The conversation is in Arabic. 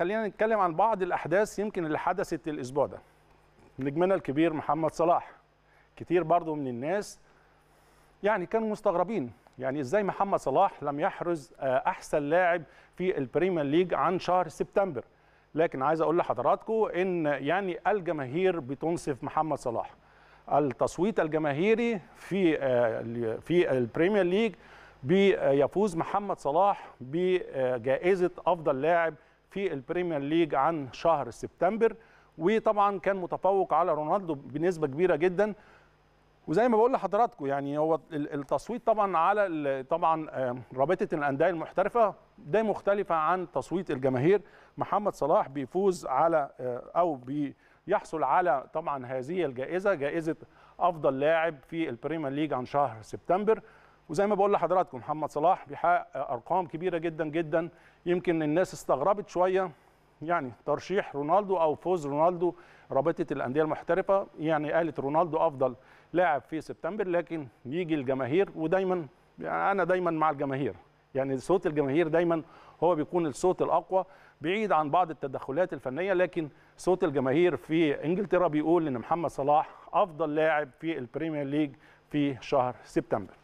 خلينا نتكلم عن بعض الاحداث يمكن اللي حدثت الاسبوع ده نجمنا الكبير محمد صلاح كتير برضو من الناس يعني كانوا مستغربين يعني ازاي محمد صلاح لم يحرز آه، احسن لاعب في البريمير ليج عن شهر سبتمبر لكن عايز اقول لحضراتكم ان يعني الجماهير بتنصف محمد صلاح التصويت الجماهيري في آه، في البريمير ليج بيفوز محمد صلاح بجائزه افضل لاعب في البريمير ليج عن شهر سبتمبر وطبعا كان متفوق على رونالدو بنسبه كبيره جدا وزي ما بقول لحضراتكم يعني هو التصويت طبعا على طبعا رابطه الانديه المحترفه ده مختلفه عن تصويت الجماهير محمد صلاح بيفوز على آه، او بيحصل على طبعا هذه الجائزه جائزه افضل لاعب في البريمير ليج عن شهر سبتمبر وزي ما بقول لحضراتكم محمد صلاح بيحقق ارقام كبيره جدا جدا يمكن الناس استغربت شويه يعني ترشيح رونالدو او فوز رونالدو رابطه الانديه المحترفه يعني قالت رونالدو افضل لاعب في سبتمبر لكن يجي الجماهير ودايما انا دايما مع الجماهير يعني صوت الجماهير دايما هو بيكون الصوت الاقوى بعيد عن بعض التدخلات الفنيه لكن صوت الجماهير في انجلترا بيقول ان محمد صلاح افضل لاعب في البريمير ليج في شهر سبتمبر